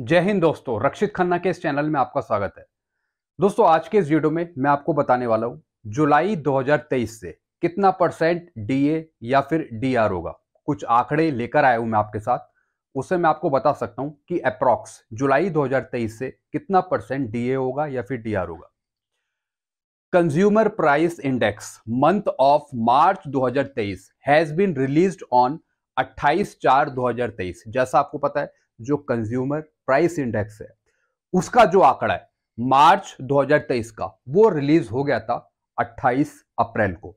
जय हिंद दोस्तों रक्षित खन्ना के इस चैनल में आपका स्वागत है दोस्तों आज के इस वीडियो में मैं आपको बताने वाला हूं जुलाई 2023 से कितना परसेंट डीए या फिर डीआर होगा कुछ आंकड़े लेकर आया हूं मैं आपके साथ उसे मैं आपको बता सकता हूं कि अप्रॉक्स जुलाई 2023 से कितना परसेंट डीए होगा या फिर डीआर होगा consumer price index month of March 2023 has been release on अट्ठाईस चार 2023 जैसा आपको पता है जो कंज्यूमर प्राइस इंडेक्स है उसका जो आंकड़ा है मार्च 2023 का वो रिलीज हो गया था 28 अप्रैल को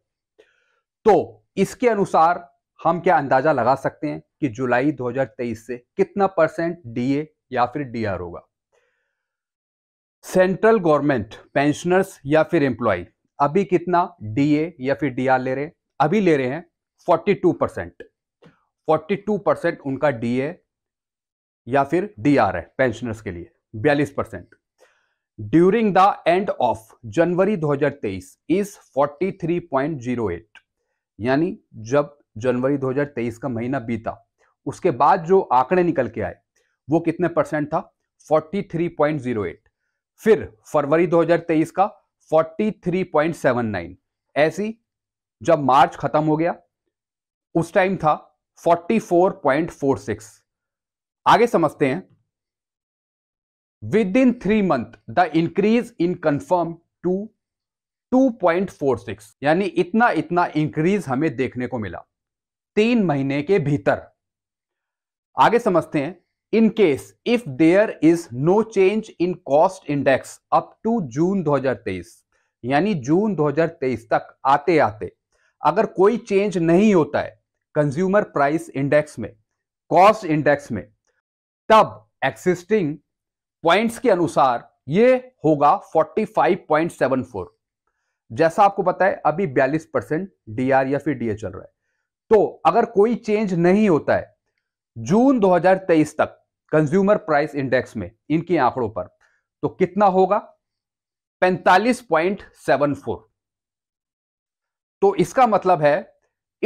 तो इसके अनुसार हम क्या अंदाजा लगा सकते हैं कि जुलाई 2023 से कितना परसेंट डीए या फिर डीआर होगा सेंट्रल गवर्नमेंट पेंशनर्स या फिर एम्प्लॉय अभी कितना डीए या फिर डीआर ले रहे हैं अभी ले रहे हैं 42 परसेंट फोर्टी परसेंट उनका डीए या फिर डी आर है पेंशनर्स के लिए बयालीस percent during the end of January 2023 is 43.08 यानी जब जनवरी 2023 का महीना बीता उसके बाद जो आंकड़े निकल के आए वो कितने परसेंट था 43.08 फिर फरवरी 2023 का 43.79 ऐसी जब मार्च खत्म हो गया उस टाइम था 44.46 आगे समझते हैं within three month the increase in confirm to 2.46 यानी इतना इतना इंक्रीज हमें देखने को मिला तीन महीने के भीतर आगे समझते हैं in case if there is no change in cost index up to June 2023 यानी जून 2023 तक आते आते अगर कोई चेंज नहीं होता है कंज्यूमर प्राइस इंडेक्स में कॉस्ट इंडेक्स में तब एक्सिस्टिंग पॉइंट्स के अनुसार ये होगा 45.74 जैसा आपको पता है अभी 42 परसेंट डीआर या फिर डीए चल रहा है तो अगर कोई चेंज नहीं होता है जून 2023 तक कंज्यूमर प्राइस इंडेक्स में इनके आंकड़ों पर तो कितना होगा 45.74 तो इसका मतलब है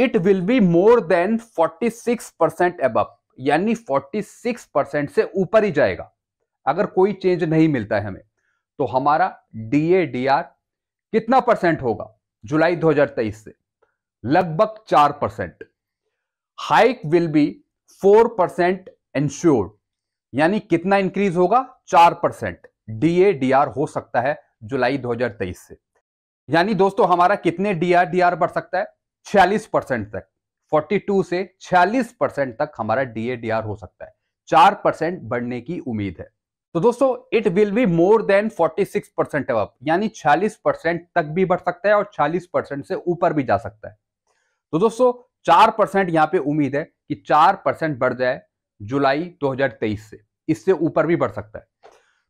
it will be more than 46 percent above यानी 46 परसेंट से ऊपर ही जाएगा अगर कोई चेंज नहीं मिलता है हमें तो हमारा डीएडीआर कितना परसेंट होगा जुलाई 2023 से लगभग चार percent hike will be four percent insured यानी कितना इंक्रीज होगा चार परसेंट डीए हो सकता है जुलाई 2023 से यानी दोस्तों हमारा कितने डी बढ़ सकता है छियालीस परसेंट तक 42 से 46 परसेंट तक हमारा डीएडीआर हो सकता है चार परसेंट बढ़ने की उम्मीद है तो दोस्तों it will be more than 46 percent अब यानी 40 परसेंट तक भी बढ़ सकता है और 40 परसेंट से ऊपर भी जा सकता है तो दोस्तों चार परसेंट यहाँ पे उम्मीद है कि चार परसेंट बढ़ जाए जुलाई दो से इससे ऊपर भी बढ़ सकता है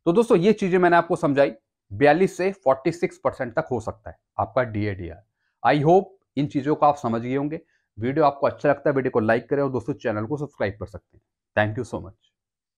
तो दोस्तों ये चीजें मैंने आपको समझाई बयालीस से 46 परसेंट तक हो सकता है आपका डीएडीआर आई होप इन चीजों को आप समझ गए होंगे वीडियो आपको अच्छा लगता है वीडियो को लाइक करें और दोस्तों चैनल को सब्सक्राइब कर सकते हैं थैंक यू सो मच